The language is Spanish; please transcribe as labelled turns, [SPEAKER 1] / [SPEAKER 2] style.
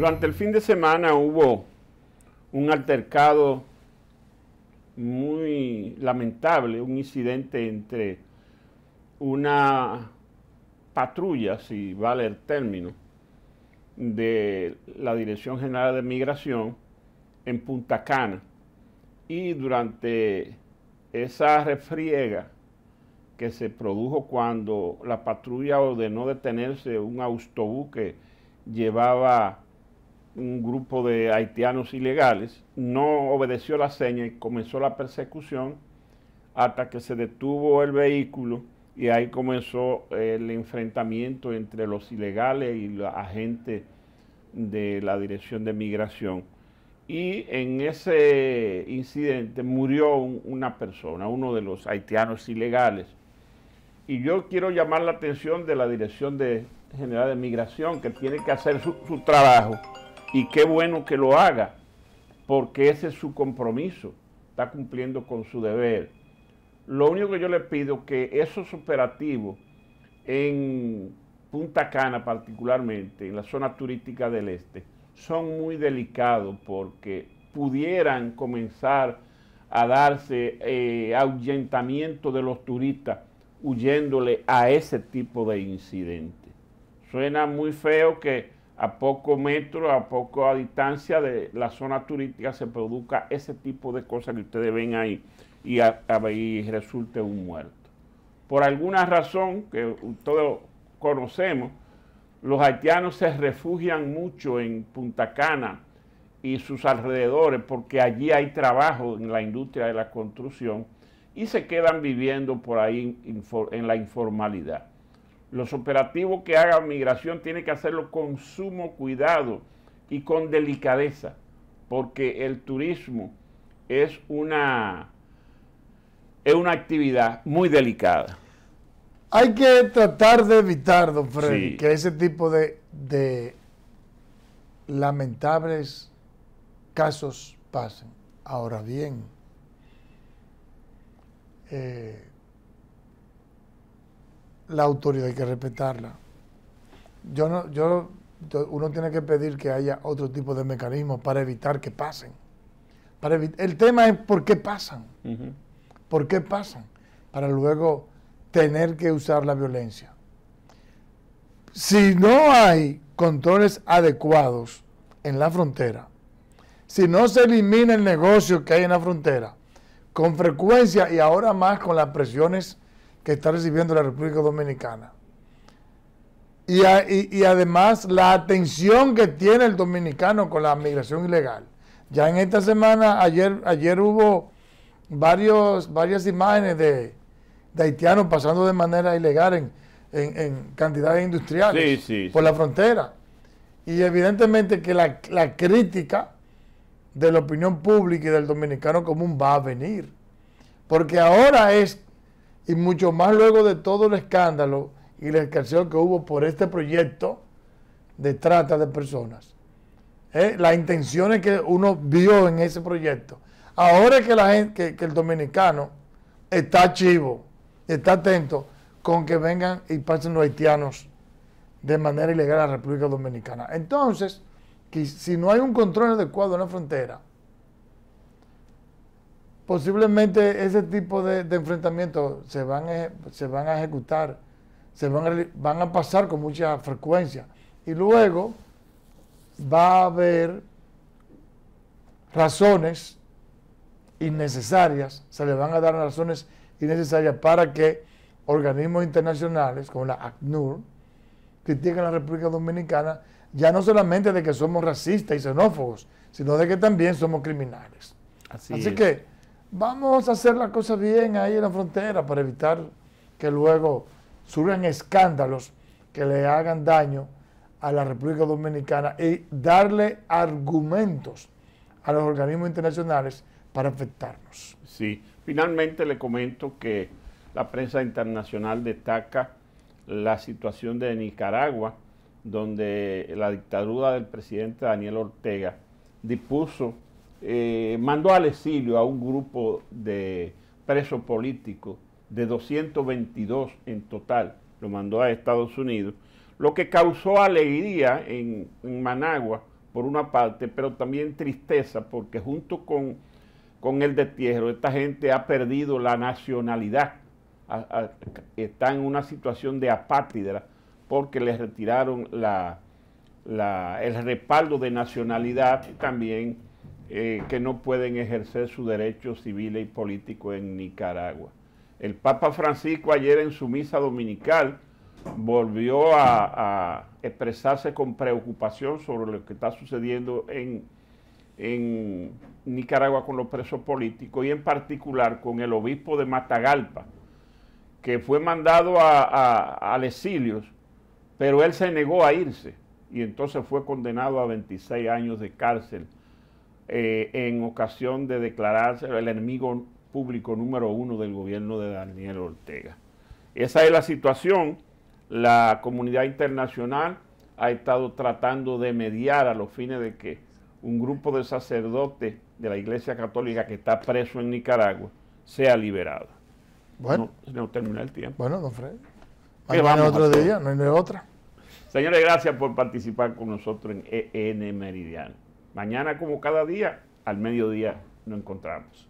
[SPEAKER 1] Durante el fin de semana hubo un altercado muy lamentable, un incidente entre una patrulla, si vale el término, de la Dirección General de Migración en Punta Cana. Y durante esa refriega que se produjo cuando la patrulla ordenó detenerse un autobús que llevaba un grupo de haitianos ilegales, no obedeció la seña y comenzó la persecución hasta que se detuvo el vehículo y ahí comenzó el enfrentamiento entre los ilegales y los agentes de la Dirección de Migración. Y en ese incidente murió una persona, uno de los haitianos ilegales. Y yo quiero llamar la atención de la Dirección de General de Migración, que tiene que hacer su trabajo y qué bueno que lo haga, porque ese es su compromiso, está cumpliendo con su deber. Lo único que yo le pido que esos operativos en Punta Cana particularmente, en la zona turística del este, son muy delicados porque pudieran comenzar a darse eh, ahuyentamiento de los turistas huyéndole a ese tipo de incidentes. Suena muy feo que a poco metro, a poco a distancia de la zona turística se produzca ese tipo de cosas que ustedes ven ahí y, resulte un muerto. Por alguna razón que todos conocemos, los haitianos se refugian mucho en Punta Cana y sus alrededores porque allí hay trabajo en la industria de la construcción y se quedan viviendo por ahí en la informalidad. Los operativos que hagan migración tienen que hacerlo con sumo cuidado y con delicadeza, porque el turismo es una, es una actividad muy delicada.
[SPEAKER 2] Hay que tratar de evitar, don Freddy, que ese tipo de, de lamentables casos pasen. Ahora bien, eh, la autoridad hay que respetarla. Yo no, yo, uno tiene que pedir que haya otro tipo de mecanismos para evitar que pasen. Para el tema es por qué pasan. ¿Por qué pasan? Para luego tener que usar la violencia. Si no hay controles adecuados en la frontera, si no se elimina el negocio que hay en la frontera, con frecuencia y ahora más con las presiones que está recibiendo la República Dominicana. Y, además la atención que tiene el dominicano con la migración ilegal. Ya en esta semana, ayer, ayer hubo varios, varias imágenes de, haitianos pasando de manera ilegal en, cantidades industriales por la frontera. Y evidentemente que la, la crítica de la opinión pública y del dominicano común va a venir. Porque ahora es y mucho más luego de todo el escándalo y la escasez que hubo por este proyecto de trata de personas. Eh, las intenciones que uno vio en ese proyecto. Ahora que, el dominicano está chivo, está atento con que vengan y pasen los haitianos de manera ilegal a la República Dominicana. Entonces, si no hay un control adecuado en la frontera, posiblemente ese tipo de, enfrentamientos se van, a, se van a ejecutar, se van a, van a pasar con mucha frecuencia. Y luego va a haber razones innecesarias, se le van a dar razones innecesarias para que organismos internacionales como la ACNUR critiquen a la República Dominicana ya no solamente de que somos racistas y xenófobos, sino de que también somos criminales. Así, que vamos a hacer las cosas bien ahí en la frontera para evitar que luego surjan escándalos que le hagan daño a la República Dominicana y darle argumentos a los organismos internacionales para afectarnos.
[SPEAKER 1] Sí, finalmente le comento que la prensa internacional destaca la situación de Nicaragua, donde la dictadura del presidente Daniel Ortega dispuso eh, mandó al exilio a un grupo de presos políticos de 222 en total, lo mandó a Estados Unidos, lo que causó alegría en, Managua por una parte, pero también tristeza porque junto con, el destierro esta gente ha perdido la nacionalidad, está en una situación de apátrida porque les retiraron la, el respaldo de nacionalidad también eh, que no pueden ejercer su derecho civil y político en Nicaragua. El Papa Francisco ayer en su misa dominical volvió a, expresarse con preocupación sobre lo que está sucediendo en, Nicaragua con los presos políticos y en particular con el obispo de Matagalpa, que fue mandado a, al exilio, pero él se negó a irse y entonces fue condenado a 26 años de cárcel eh, en ocasión de declararse el enemigo público número uno del gobierno de Daniel Ortega. Esa es la situación. La comunidad internacional ha estado tratando de mediar a los fines de que un grupo de sacerdotes de la Iglesia Católica que está preso en Nicaragua sea liberado. Bueno, no, termina el
[SPEAKER 2] tiempo. Bueno, don Fred. hay otro día, no hay otra.
[SPEAKER 1] Señores, gracias por participar con nosotros en EN Meridiano. Mañana como cada día, al mediodía nos encontramos.